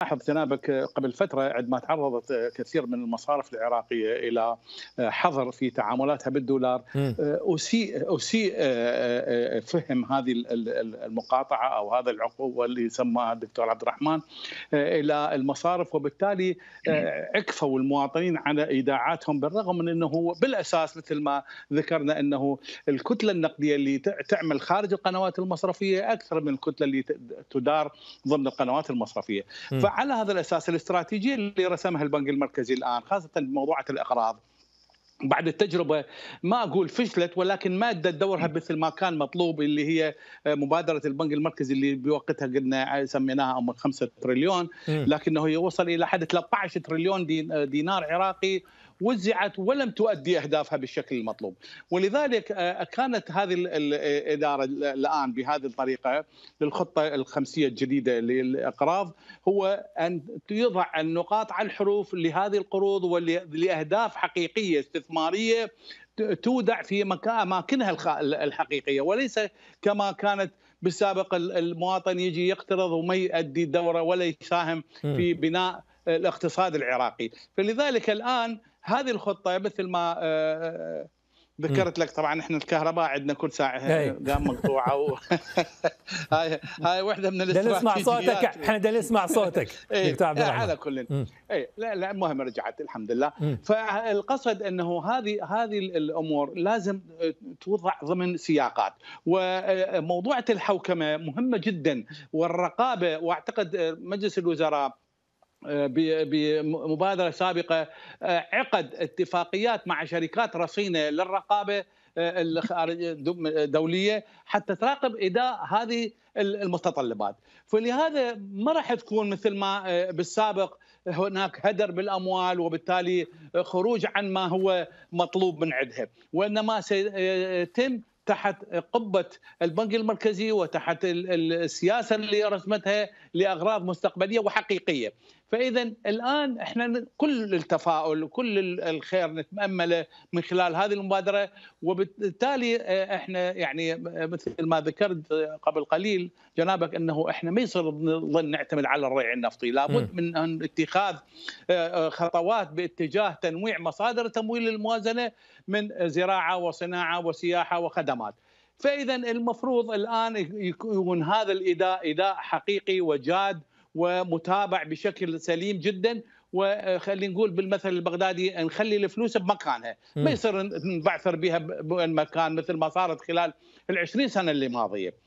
لاحظ تنابك قبل فترة عندما تعرضت كثير من المصارف العراقية إلى آه، حظر في تعاملاتها بالدولار آه، أسيء, أسيء آه، فهم هذه المقاطعة أو هذا العقوبة اللي سماها الدكتور عبد الرحمن إلى المصارف وبالتالي عكفوا المواطنين على إيداعاتهم بالرغم من أنه بالأساس مثل ما ذكرنا أنه الكتلة النقدية اللي تعمل خارج القنوات المصرفية أكثر من الكتلة اللي تدار ضمن القنوات المصرفية فعلى هذا الاساس الاستراتيجيه اللي رسمها البنك المركزي الان خاصه بموضوع الاقراض بعد التجربة ما أقول فشلت ولكن ما أدت دورها مثل ما كان مطلوب اللي هي مبادرة البنك المركزي اللي بوقتها قلنا سميناها أم 5 تريليون لكنه هي وصل إلى حد 13 تريليون دينار عراقي وزعت ولم تؤدي اهدافها بالشكل المطلوب ولذلك آه، كانت هذه الاداره الان بهذه الطريقه للخطه الخمسيه الجديده للاقراض هو ان يضع النقاط على الحروف لهذه القروض ولاهداف حقيقيه استثماريه تودع في اماكنها الحقيقيه وليس كما كانت بالسابق المواطن يجي يقترض وما يؤدي دوره ولا يساهم في بناء الاقتصاد العراقي فلذلك الان هذه الخطه مثل ما آه، آه، ذكرت لك طبعا احنا الكهرباء عندنا كل ساعه قام مقطوعه و... هاي هاي واحده من الاستراتيجيات نسمع صوتك احنا نسمع صوتك إيه، إيه، على كل اي لا لا المهم رجعت الحمد لله فالقصد انه هذه هذه الامور لازم آه، توضع ضمن سياقات وموضوعة الحوكمه مهمه جدا والرقابه واعتقد مجلس الوزراء بمبادره سابقه آه، عقد اتفاقيات مع شركات رصينه للرقابه آه، الدوليه حتى تراقب اداء هذه المتطلبات، فلهذا ما راح تكون مثل ما آه، بالسابق هناك هدر بالاموال وبالتالي خروج عن ما هو مطلوب من عندها، وانما سيتم تحت قبة البنك المركزي وتحت السياسة اللي رسمتها لأغراض مستقبلية وحقيقية فاذا الان احنا كل التفاؤل وكل الخير نتامله من خلال هذه المبادره وبالتالي آه، احنا يعني آه، مثل ما ذكرت آه، قبل قليل جنابك انه احنا ما يصير نظل نعتمد على الريع النفطي لابد من أن اتخاذ خطوات باتجاه تنويع مصادر تمويل الموازنه من زراعه وصناعه وسياحه وخدمات فاذا المفروض الان يكون هذا الاداء اداء حقيقي وجاد ومتابع بشكل سليم جدا وخلينا نقول بالمثل البغدادي نخلي الفلوس بمكانها ما يصير نبعثر بها بمكان مثل ما صارت خلال ال 20 سنه اللي ماضيه